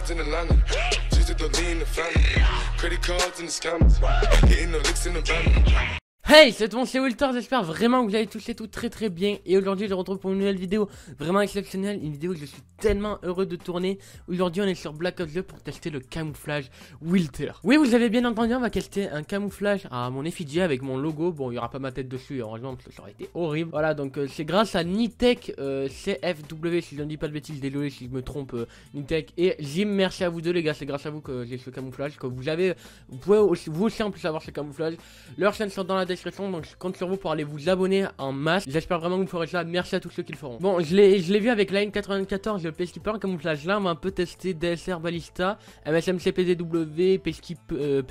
jobs in Atlanta. Just to lean the family. Credit cards and the scammers. Hitting the licks in the van. Hey, c'est bon, c'est Wilter, j'espère vraiment que vous allez tous et tout très très bien. Et aujourd'hui, je retrouve pour une nouvelle vidéo vraiment exceptionnelle, une vidéo que je suis tellement heureux de tourner. Aujourd'hui, on est sur Black Ops 2 pour tester le camouflage Wilter. Oui, vous avez bien entendu, on va tester un camouflage à mon effigie avec mon logo. Bon, il n'y aura pas ma tête dessus, heureusement, parce ça aurait été horrible. Voilà, donc euh, c'est grâce à Nitech euh, CFW, si je ne dis pas de bêtises, désolé si je me trompe, euh, Nitech et Jim, merci à vous deux les gars, c'est grâce à vous que j'ai ce camouflage, que vous avez, vous pouvez aussi, vous aussi en plus avoir ce camouflage. Leur chaîne sont dans la description donc je compte sur vous pour aller vous abonner en masse. J'espère vraiment que vous ferez ça. Merci à tous ceux qui le feront. Bon, je l'ai vu avec la N94, le Peacekeeper, camouflage là, on va un peu tester DSR Ballista, MSMC PZW euh,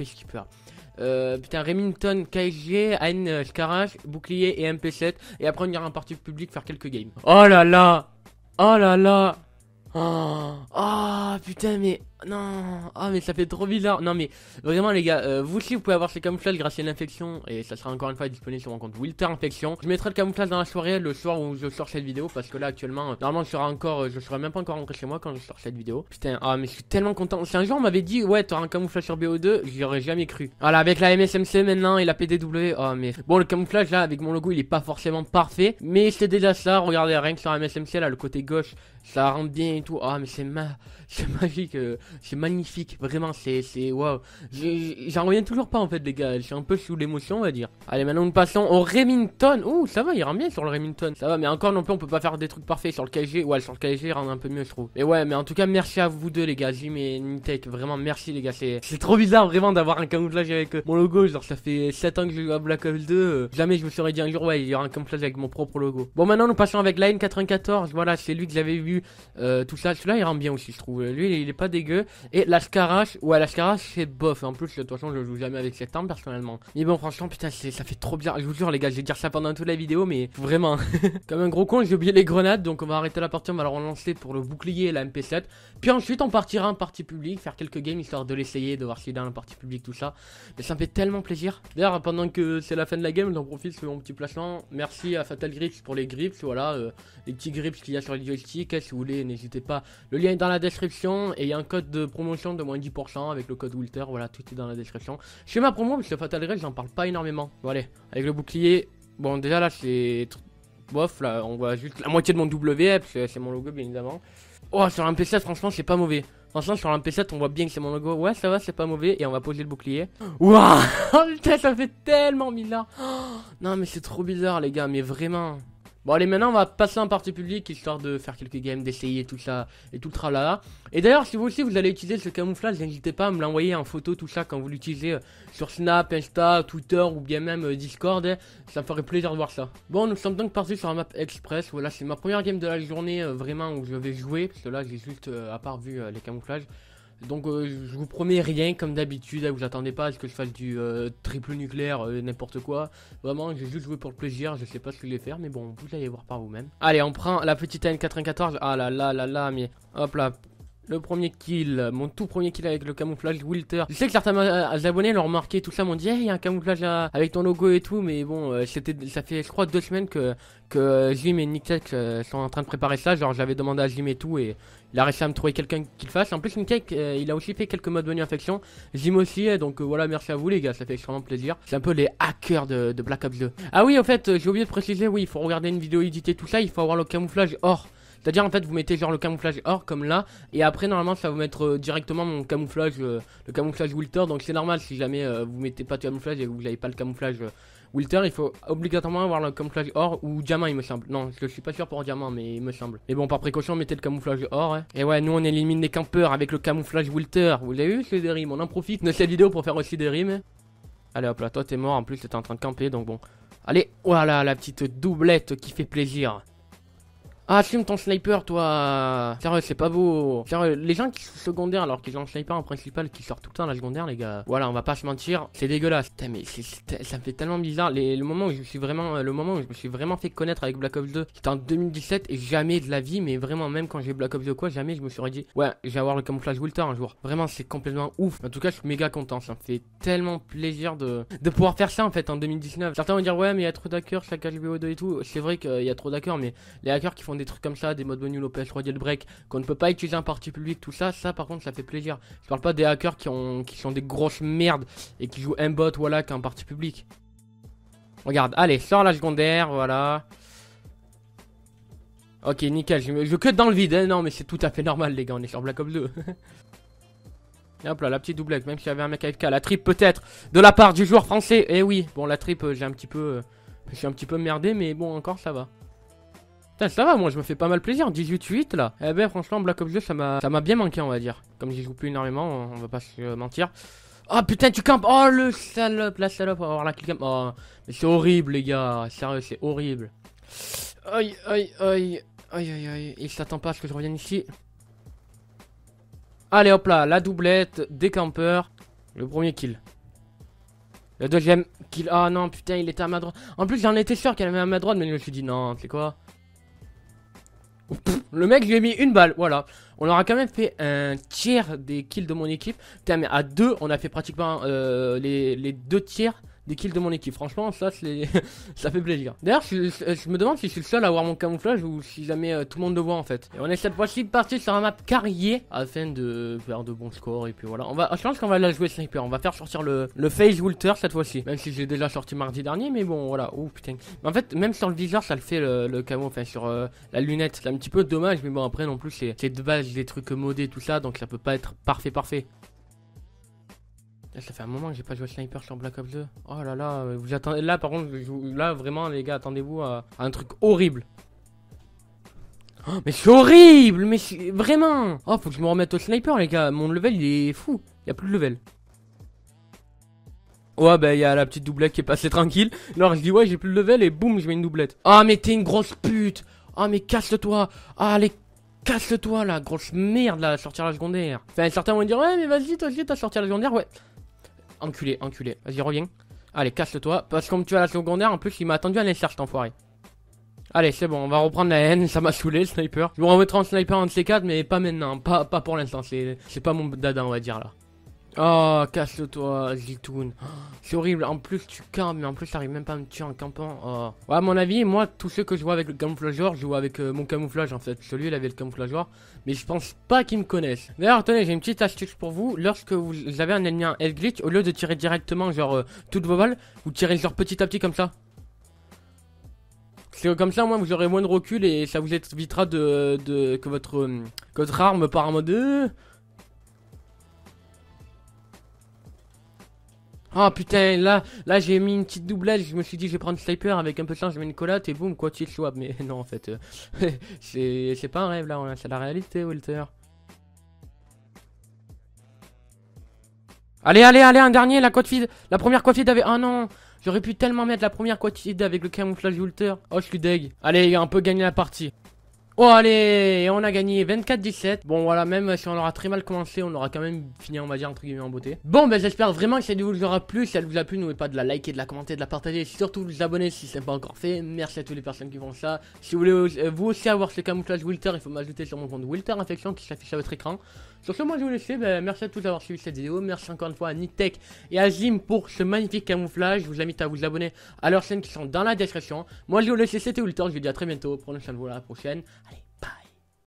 euh, putain, Remington, KSG, AN, euh, Scarash, Bouclier et MP7. Et après, on ira en partie publique faire quelques games. Oh là là Oh là là oh, oh putain, mais non, ah mais ça fait trop bizarre. Non mais vraiment les gars, euh, vous aussi vous pouvez avoir ces camouflage grâce à l'infection et ça sera encore une fois disponible sur mon compte Wilter Infection. Je mettrai le camouflage dans la soirée le soir où je sors cette vidéo parce que là actuellement euh, normalement je serai encore, euh, je serai même pas encore rentré chez moi quand je sors cette vidéo. Putain, ah mais je suis tellement content. C'est un jour on m'avait dit ouais t'auras un camouflage sur BO2, j'aurais jamais cru. Voilà avec la MSMC maintenant et la PDW, oh mais bon le camouflage là avec mon logo il est pas forcément parfait, mais c'est déjà ça. Regardez rien que sur la MSMC là le côté gauche ça rentre bien et tout. Ah mais c'est ma, c'est magique c'est magnifique, vraiment, c'est, c'est, waouh. J'en reviens toujours pas en fait, les gars, je suis un peu sous l'émotion, on va dire. Allez, maintenant nous passons au Remington. Ouh, ça va, il rend bien sur le Remington. Ça va, mais encore non plus, on peut pas faire des trucs parfaits sur le KG. Ouais, sur le KG, il rend un peu mieux, je trouve. Mais ouais, mais en tout cas, merci à vous deux, les gars, Jim et Nitech, vraiment merci, les gars, c'est, trop bizarre, vraiment, d'avoir un camouflage avec euh, mon logo. Genre, ça fait 7 ans que je joue à Black Ops 2. Euh. jamais je me serais dit un jour, ouais, il y aura un camouflage avec mon propre logo. Bon, maintenant nous passons avec line N94. Voilà, c'est lui que j'avais vu euh, tout ça. Celui-là, il rend bien aussi, je trouve. Lui, il est pas dégueu. Et la à ouais, scarache, c'est bof. En plus, de toute façon, je joue jamais avec cette arme personnellement. Mais bon, franchement, putain, ça fait trop bien. Je vous jure, les gars, je vais dire ça pendant toute la vidéo, mais vraiment. Comme un gros con, j'ai oublié les grenades. Donc, on va arrêter la partie. On va la relancer pour le bouclier et la MP7. Puis ensuite, on partira en partie publique, faire quelques games histoire de l'essayer, de voir s'il est dans la partie publique, tout ça. Mais ça me fait tellement plaisir. D'ailleurs, pendant que c'est la fin de la game, j'en profite, sur mon petit placement. Merci à Fatal Grips pour les grips. Voilà, euh, les petits grips qu'il y a sur les joystick, hein, Si vous voulez, n'hésitez pas. Le lien est dans la description et il y a un code de promotion de moins 10% avec le code Wilter, voilà, tout est dans la description. Chez ma promo, parce que Fatal règle j'en parle pas énormément. Bon, avec le bouclier, bon, déjà là, c'est bof, là, on voit juste la moitié de mon WF c'est mon logo, bien évidemment. Oh, sur un P7 franchement, c'est pas mauvais. Franchement, sur un P7 on voit bien que c'est mon logo. Ouais, ça va, c'est pas mauvais. Et on va poser le bouclier. Waouh ça fait tellement bizarre. là. Oh, non, mais c'est trop bizarre, les gars, mais vraiment. Bon allez maintenant on va passer en partie publique histoire de faire quelques games, d'essayer tout ça et tout le tralala. Et d'ailleurs si vous aussi vous allez utiliser ce camouflage, n'hésitez pas à me l'envoyer en photo tout ça quand vous l'utilisez euh, sur Snap, Insta, Twitter ou bien même euh, Discord, hein. ça me ferait plaisir de voir ça. Bon nous sommes donc partis sur la map express, voilà c'est ma première game de la journée euh, vraiment où je vais jouer, parce que là j'ai juste à part vu les camouflages. Donc euh, je vous promets rien comme d'habitude, hein, vous attendez pas à ce que je fasse du euh, triple nucléaire, euh, n'importe quoi. Vraiment, j'ai juste joué pour le plaisir, je sais pas ce que je vais faire, mais bon, vous allez voir par vous-même. Allez, on prend la petite N94, ah là là là là, mais hop là, le premier kill, mon tout premier kill avec le camouflage Wilter. Je sais que certains euh, abonnés l'ont remarqué, tout ça m'ont dit, il y a un camouflage avec ton logo et tout, mais bon, euh, c'était, ça fait, je crois, deux semaines que, que euh, Jim et Nick sont en train de préparer ça. Genre, j'avais demandé à Jim et tout, et il a réussi à me trouver quelqu'un qui le fasse. En plus, Nick il a aussi fait quelques modes menu infection. Jim aussi, donc voilà, merci à vous les gars, ça fait extrêmement plaisir. C'est un peu les hackers de, de Black Ops 2. Ah oui, en fait, j'ai oublié de préciser, oui, il faut regarder une vidéo éditée, tout ça, il faut avoir le camouflage or. C'est-à-dire, en fait, vous mettez genre le camouflage or comme là, et après, normalement, ça va vous mettre euh, directement mon camouflage, euh, le camouflage Wilter. Donc, c'est normal si jamais euh, vous mettez pas de camouflage et que vous n'avez pas le camouflage. Wilter, il faut obligatoirement avoir le camouflage or ou diamant, il me semble. Non, je suis pas sûr pour diamant, mais il me semble. Mais bon, par précaution, mettez le camouflage or. Hein. Et ouais, nous on élimine les campeurs avec le camouflage Wilter. Vous l'avez vu, c'est des rimes. On en profite de cette vidéo pour faire aussi des rimes. Allez hop là, toi t'es mort. En plus, t'es en train de camper, donc bon. Allez, voilà la petite doublette qui fait plaisir. Ah, assume ton sniper, toi Sérieux, c'est pas beau Sérieux, les gens qui sont secondaires alors qu'ils ont un sniper en principal qui sort tout le temps la secondaire, les gars. Voilà, on va pas se mentir, c'est dégueulasse. mais ça me fait tellement bizarre. Les, le moment où je me suis vraiment, euh, le moment où je me suis vraiment fait connaître avec Black Ops 2, c'était en 2017 et jamais de la vie, mais vraiment, même quand j'ai Black Ops 2 quoi, jamais je me suis dit, ouais, je vais avoir le camouflage Wilter un jour. Vraiment, c'est complètement ouf. En tout cas, je suis méga content. Ça me fait tellement plaisir de, de pouvoir faire ça en fait en 2019. Certains vont dire, ouais, mais il y a trop d'hackers, chaque HBO2 et tout. C'est vrai qu'il y a trop d'hackers, mais les hackers qui font des trucs comme ça, des modes menus' lops Royal Break qu'on ne peut pas utiliser en partie publique, tout ça, ça par contre ça fait plaisir. Je parle pas des hackers qui, ont, qui sont des grosses merdes et qui jouent un bot, voilà, qu'en partie publique. Regarde, allez, sort la secondaire, voilà. Ok, nickel, je, je que dans le vide, hein. non mais c'est tout à fait normal les gars, on est sur Black Ops 2. Hop là, la petite doublette, même s'il y avait un mec AFK. La tripe peut-être de la part du joueur français. Eh oui, bon la tripe euh, j'ai un petit peu... Euh, je suis un petit peu merdé, mais bon, encore ça va. Putain, ça va, moi je me fais pas mal plaisir. 18-8 là. Eh ben, franchement, Black Ops 2, ça m'a bien manqué, on va dire. Comme j'y joue plus énormément, on va pas se mentir. oh, putain, tu campes. Oh le salope, la salope. avoir oh, la killcam Oh, mais c'est horrible, les gars. Sérieux, c'est horrible. Aïe, aïe, aïe. Aïe, aïe, aïe. Il s'attend pas à ce que je revienne ici. Allez, hop là. La doublette des campeurs. Le premier kill. Le deuxième kill. Ah oh, non, putain, il était à ma droite. En plus, j'en étais sûr qu'elle avait à ma droite, mais je me suis dit non, tu sais quoi le mec lui a mis une balle, voilà. On aura quand même fait un tiers des kills de mon équipe. Putain, mais à deux, on a fait pratiquement euh, les, deux tiers des kills de mon équipe. Franchement, ça, ça fait plaisir. D'ailleurs, je, me demande si je suis le seul à avoir mon camouflage ou si jamais euh, tout le monde le voit en fait. Et on est cette fois-ci parti sur un map carrier afin de faire de bons scores. Et puis voilà, on va, je pense qu'on va la jouer sniper. On va faire sortir le, le face Walter cette fois-ci. Même si j'ai déjà sorti mardi dernier, mais bon, voilà. Oh putain. en fait, même sur le viseur, ça le fait le, camouflage. camo, enfin sur euh, la lunette. C'est un petit peu dommage, mais bon, après non plus, c'est de base des trucs modés, tout ça, donc ça peut pas être parfait, parfait. Eh, ça fait un moment que j'ai pas joué au sniper sur Black Ops 2. Oh là là, euh, vous attendez. Là par contre, là vraiment les gars, attendez-vous à, un truc horrible. Oh, mais c'est horrible, mais c'est vraiment. Oh, faut que je me remette au sniper, les gars. Mon level il est fou. Y a plus de level. Ouais, bah y a la petite doublette qui est passée tranquille. Alors je dis ouais, j'ai plus de level et boum, je mets une doublette. Ah, oh, mais t'es une grosse pute. Ah, oh, mais casse-toi. allez ah, casse-toi la grosse merde La sortir la secondaire. Enfin, certains vont dire ouais, mais vas-y, toi aussi, t'as sorti la secondaire, ouais. Enculé, enculé. Vas-y, reviens. Allez, casse-toi. Parce qu'on me tue à la secondaire, en plus, il m'a attendu à l'insert, cet enfoiré. Allez, c'est bon, on va reprendre la haine, ça m'a saoulé le sniper. Je vais remettre en sniper en C4, mais pas maintenant, pas, pas pour l'instant, c'est pas mon dada, on va dire là. Oh, casse toi, Zitoun. c'est horrible. En plus, tu campes, mais en plus, t'arrives même pas à me tuer en campant. Oh. Ouais, à mon avis, moi, tous ceux que je vois avec le camouflageur, je vois avec euh, mon camouflage en fait. Celui, il avait le camouflageur. Mais je pense pas qu'ils me connaissent. D'ailleurs, attendez, j'ai une petite astuce pour vous. Lorsque vous avez un ennemi en health glitch, au lieu de tirer directement, genre, euh, toutes vos balles, vous tirez genre petit à petit comme ça. C'est comme ça, moi, vous aurez moins de recul et ça vous évitera de, de que votre euh, que votre arme part en mode Oh putain, là, là j'ai mis une petite doublette, je me suis dit je vais prendre Sniper, avec un peu de sang, je mets une collate et boum, quoi, swap. Mais non, en fait, euh, c'est pas un rêve là, c'est la réalité, Walter. Allez, allez, allez, un dernier, la coiffide, la première coiffide avec... oh, ah non, j'aurais pu tellement mettre la première coiffide avec le camouflage Walter. Oh, je suis deg. Allez, on peut gagner la partie. Oh allez, on a gagné 24-17. Bon voilà, même si on aura très mal commencé, on aura quand même fini, on va dire, entre guillemets en beauté. Bon ben j'espère vraiment que cette vidéo vous aura plu. Si elle vous a plu, n'oubliez pas de la liker, de la commenter, de la partager. Et surtout vous abonner si ce n'est pas encore fait. Merci à toutes les personnes qui font ça. Si vous voulez euh, vous aussi avoir ce camouflage Wilter, il faut m'ajouter sur mon compte Wilter Infection qui s'affiche à votre écran. Sur ce, moi je vous laisse. Ben, merci à tous d'avoir suivi cette vidéo. Merci encore une fois à Nitech et à Zim pour ce magnifique camouflage. Je vous invite à vous abonner à leurs chaînes qui sont dans la description. Moi je vous laisse, c'était Wilter. Je vous dis à très bientôt. Prenez soin de vous à la prochaine.